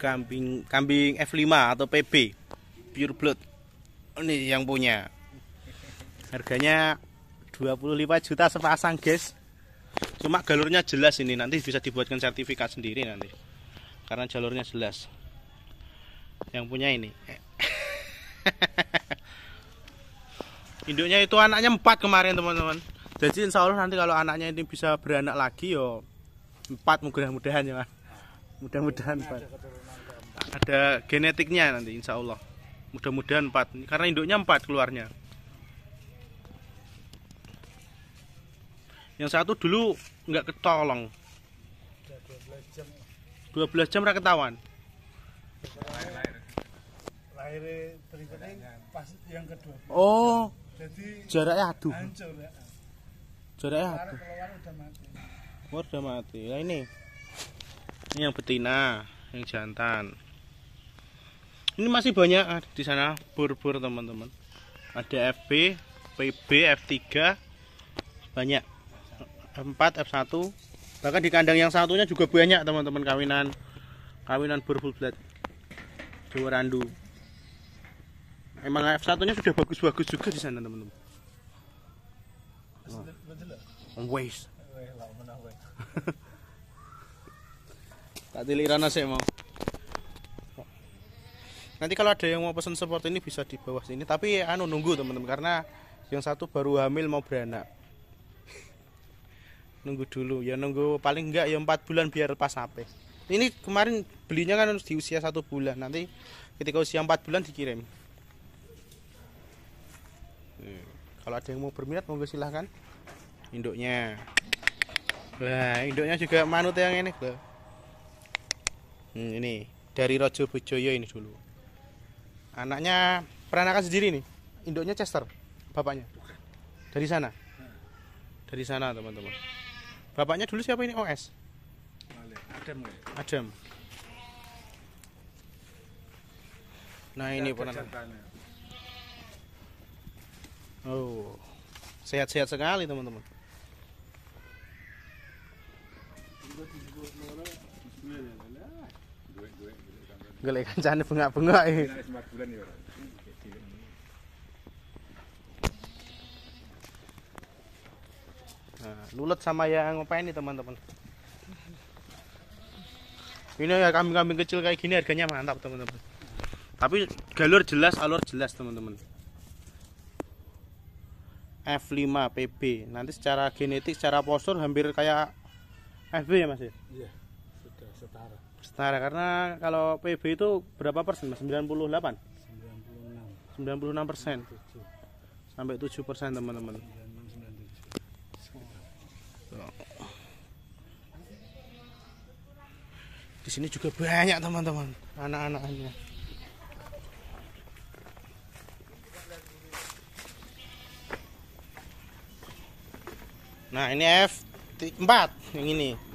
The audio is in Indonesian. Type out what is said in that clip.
kambing kambing F5 atau PB pure blood ini yang punya harganya 25 juta sepasang guys cuma galurnya jelas ini nanti bisa dibuatkan sertifikat sendiri nanti karena jalurnya jelas yang punya ini induknya itu anaknya empat kemarin teman-teman jadi insya Allah nanti kalau anaknya ini bisa beranak lagi yo empat mudah-mudahan ya mas mudah-mudahan Pak ada genetiknya nanti insya Allah mudah-mudahan 4 karena induknya empat keluarnya yang satu dulu nggak ketolong 12 jam rakyat tawan lahir oh jaraknya aduh ya. jaraknya aduh udah mati oh, udah mati nah ini ini yang betina yang jantan ini masih banyak ah, di sana bur-bur teman-teman ada FB PB F3 banyak F4 F1 bahkan di kandang yang satunya juga banyak teman-teman kawinan kawinan bur full blood Jawa Randu emang F1 nya sudah bagus-bagus juga di sana teman-teman oh. waste tak tilik rana sih mau nanti kalau ada yang mau pesan seperti ini bisa di bawah sini tapi anu nunggu teman-teman karena yang satu baru hamil mau beranak nunggu dulu ya nunggu paling enggak ya empat bulan biar lepas HP ini kemarin belinya kan di usia satu bulan nanti ketika usia empat bulan dikirim hmm. kalau ada yang mau berminat monggo silahkan induknya nah induknya juga manut yang ini loh Hmm, ini dari Rojo Bujoyo ini dulu. Anaknya peranakan sendiri nih. Induknya Chester, bapaknya. Dari sana. Dari sana, teman-teman. Bapaknya dulu siapa ini? OS. Adam. Adam. Nah, ini peranakan. Oh. Sehat-sehat sekali, teman-teman. Golek kancane bengak-bengak iki. Ya, nah, lulut sama ya yang ngapain nih teman-teman. Ini ya kambing-kambing kecil kayak gini harganya mantap teman-teman. Tapi galur jelas, alur jelas teman-teman. F5 PB. Nanti secara genetik, secara postur hampir kayak FB ya Mas ya? Iya setara setara karena kalau PB itu berapa persen 98 96 96 persen 7. sampai 7 persen teman-teman di sini juga banyak teman-teman anak-anaknya nah ini F4 yang ini